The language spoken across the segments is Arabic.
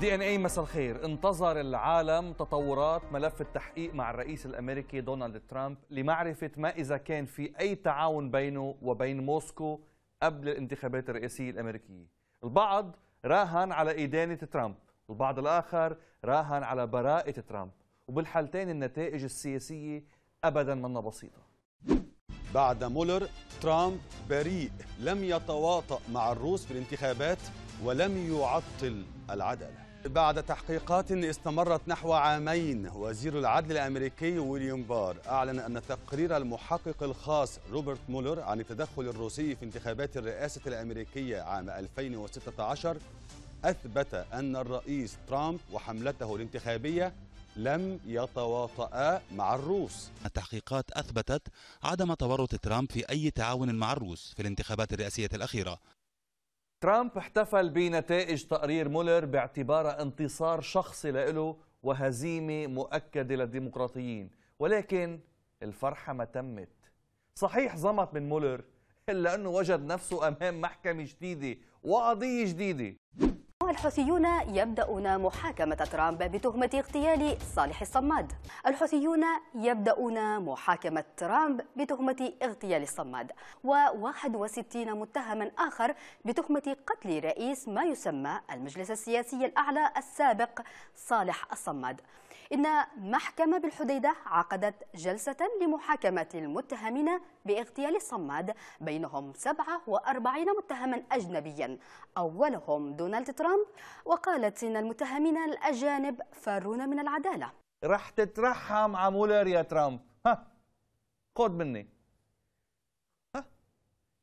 دي ان اي مساء الخير انتظر العالم تطورات ملف التحقيق مع الرئيس الامريكي دونالد ترامب لمعرفه ما اذا كان في اي تعاون بينه وبين موسكو قبل الانتخابات الرئاسية الأمريكية البعض راهن على إدانة ترامب والبعض الآخر راهن على براءة ترامب وبالحالتين النتائج السياسية أبدا منا بسيطة بعد مولر ترامب بريء لم يتواطأ مع الروس في الانتخابات ولم يعطل العدالة بعد تحقيقات استمرت نحو عامين وزير العدل الامريكي ويليام بار اعلن ان تقرير المحقق الخاص روبرت مولر عن التدخل الروسي في انتخابات الرئاسه الامريكيه عام 2016 اثبت ان الرئيس ترامب وحملته الانتخابيه لم يتواطئا مع الروس التحقيقات أثبتت عدم تورط ترامب في أي تعاون مع الروس في الانتخابات الرئاسية الأخيرة ترامب احتفل بنتائج تقرير مولر باعتباره انتصار شخصي له وهزيمة مؤكدة للديمقراطيين ولكن الفرحة ما تمت صحيح زمت من مولر إلا أنه وجد نفسه أمام محكمة جديدة وقضية جديدة الحوثيون يبدأون محاكمة ترامب بتهمة اغتيال صالح الصماد الحوثيون يبدأون محاكمة ترامب بتهمة اغتيال الصماد و61 متهما آخر بتهمة قتل رئيس ما يسمى المجلس السياسي الأعلى السابق صالح الصماد إن محكمة بالحديدة عقدت جلسة لمحاكمة المتهمين باغتيال الصماد بينهم 47 متهما أجنبيا أولهم دونالد ترامب وقالت إن المتهمين الأجانب فارون من العدالة رح تترحم على مولر يا ترامب ها خد مني ها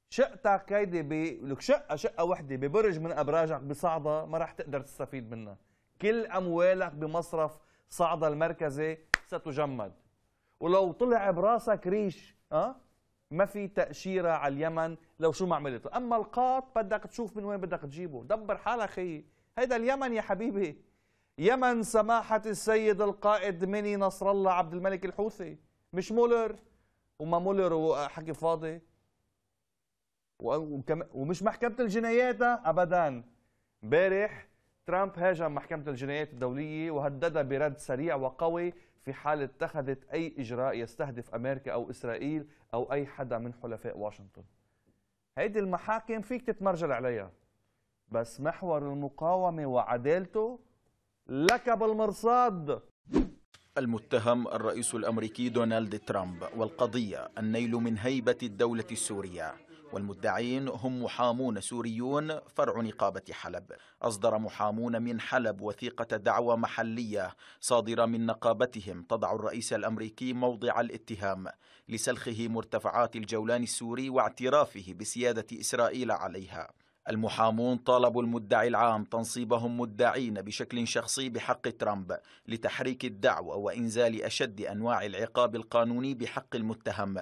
شقتك هيدي ب... لك شقه شقه وحده ببرج من ابراجك بصعده ما رح تقدر تستفيد منها كل اموالك بمصرف صعد المركزي ستجمد ولو طلع براسك ريش أه؟ ما في تأشيرة على اليمن لو شو ما عملته أما القاط بدك تشوف من وين بدك تجيبه دبر حالك خي هيدا اليمن يا حبيبي يمن سماحة السيد القائد مني نصر الله عبد الملك الحوثي مش مولر وما مولر وحكي فاضي ومش محكمة الجنايات أبدا امبارح ترامب هاجم محكمة الجنايات الدولية وهددها برد سريع وقوي في حال اتخذت أي إجراء يستهدف أمريكا أو إسرائيل أو أي حدا من حلفاء واشنطن هيدي المحاكم فيك تتمرجل عليها بس محور المقاومة وعدالته لك بالمرصاد المتهم الرئيس الأمريكي دونالد ترامب والقضية النيل من هيبة الدولة السورية والمدعين هم محامون سوريون فرع نقابة حلب أصدر محامون من حلب وثيقة دعوى محلية صادرة من نقابتهم تضع الرئيس الأمريكي موضع الاتهام لسلخه مرتفعات الجولان السوري واعترافه بسيادة إسرائيل عليها المحامون طالبوا المدعي العام تنصيبهم مدعين بشكل شخصي بحق ترامب لتحريك الدعوة وإنزال أشد أنواع العقاب القانوني بحق المتهم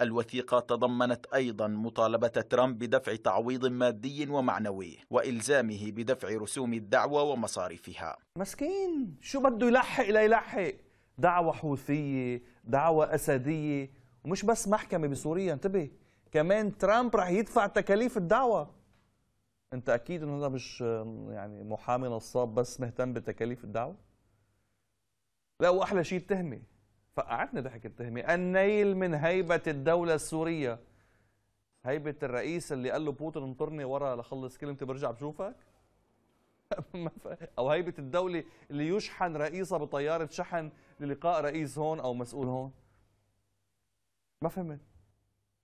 الوثيقة تضمنت أيضا مطالبة ترامب بدفع تعويض مادي ومعنوي وإلزامه بدفع رسوم الدعوة ومصاريفها مسكين شو بده يلحق لا يلحق دعوة حوثية دعوة أسدية ومش بس محكمة بسوريا انتبه كمان ترامب رح يدفع تكاليف الدعوة انت اكيد انه هذا مش يعني محامي نصاب بس مهتم بتكاليف الدعوة لا واحلى شيء التهمه فقعتني ضحك التهمي النيل من هيبة الدولة السورية هيبة الرئيس اللي قال له بوتين انطرني ورا لخلص كلمتي برجع بشوفك او هيبة الدولة اللي يشحن رئيسها بطيارة شحن للقاء رئيس هون او مسؤول هون ما فهمت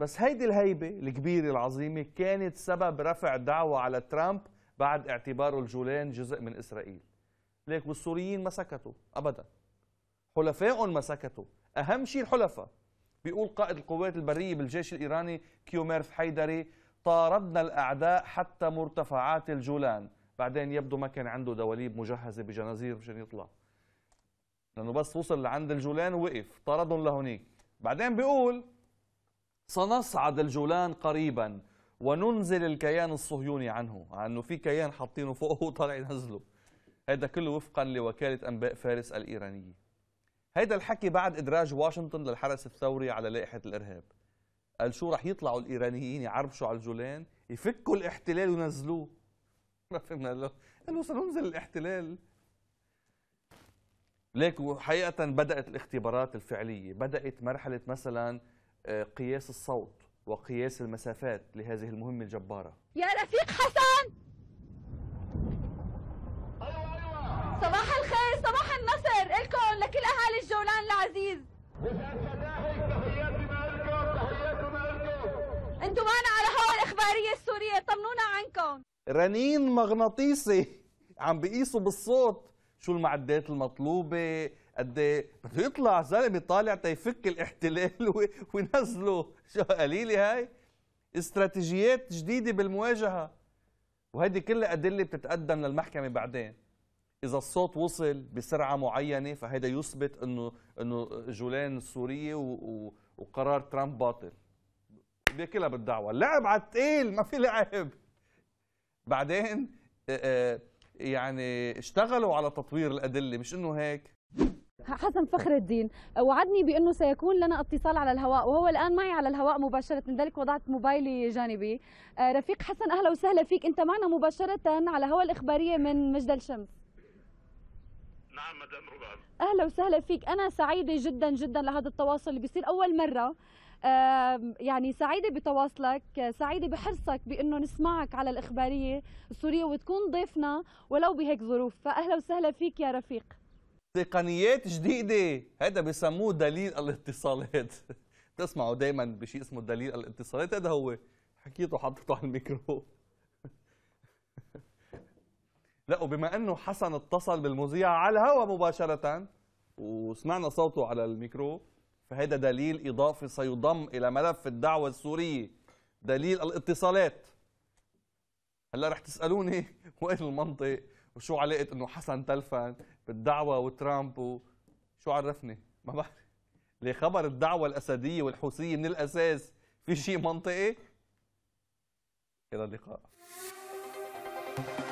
بس هيدي الهيبة الكبيرة العظيمة كانت سبب رفع دعوة على ترامب بعد اعتباره الجولان جزء من إسرائيل ليك والسوريين ما سكتوا أبدا حلفاء مسكتوا أهم شيء الحلفاء بيقول قائد القوات البرية بالجيش الإيراني كيوميرف حيدري طاردنا الأعداء حتى مرتفعات الجولان بعدين يبدو ما كان عنده دواليب مجهزة بجنازير مشان يطلع لأنه بس وصل لعند الجولان ووقف طردهم لهونيك بعدين بيقول سنصعد الجولان قريبا وننزل الكيان الصهيوني عنه عنه في كيان حاطينه فوقه وطالع ينزله هذا كله وفقا لوكالة أنباء فارس الإيرانية هيدا الحكي بعد إدراج واشنطن للحرس الثوري على لائحة الإرهاب قال شو رح يطلعوا الإيرانيين يعربشوا على الجولان يفكوا الاحتلال وينزلوه ما فهمنا له قالوا سننزل الاحتلال ليك وحقيقة بدأت الاختبارات الفعلية بدأت مرحلة مثلا آه، قياس الصوت وقياس المسافات لهذه المهمة الجبارة يا رفيق حسن لكل أهالي الجولان العزيز انتم معنا على هوا الإخبارية السورية طمنونا عنكم رنين مغناطيسي عم بيقيسوا بالصوت شو المعدات المطلوبة قد ايه بده يطلع زلمة طالع تيفك الاحتلال وينزله شو قليلة هاي استراتيجيات جديدة بالمواجهة وهيدي كلها أدلة بتتقدم للمحكمة بعدين اذا الصوت وصل بسرعه معينه فهذا يثبت انه انه جولان سوريه وقرار ترامب باطل بكلها بالدعوه لعب على التقيل ما في لعب بعدين آه، آه، يعني اشتغلوا على تطوير الادله مش انه هيك حسن فخر الدين وعدني بانه سيكون لنا اتصال على الهواء وهو الان معي على الهواء مباشره لذلك وضعت موبايلي جانبي آه، رفيق حسن اهلا وسهلا فيك انت معنا مباشره على هواء الاخباريه من مجدل شمس نعم مدام رباب اهلا وسهلا فيك انا سعيده جدا جدا لهذا التواصل اللي بيصير اول مره يعني سعيده بتواصلك سعيده بحرصك بانه نسمعك على الاخباريه السوريه وتكون ضيفنا ولو بهيك ظروف فاهلا وسهلا فيك يا رفيق تقنيات جديده هذا بسموه دليل الاتصالات تسمعوا دائما بشيء اسمه دليل الاتصالات هذا هو حكيته حطيته على الميكروفون لا وبما انه حسن اتصل بالمذيع على الهواء مباشره وسمعنا صوته على الميكرو فهذا دليل اضافي سيضم الى ملف الدعوه السوريه دليل الاتصالات هلا رح تسالوني وين المنطق وشو علاقه انه حسن تلفن بالدعوه وترامب وشو عرفني ما بعرف لخبر الدعوه الاسديه والحوثيه من الاساس في شيء منطقي الى اللقاء thank you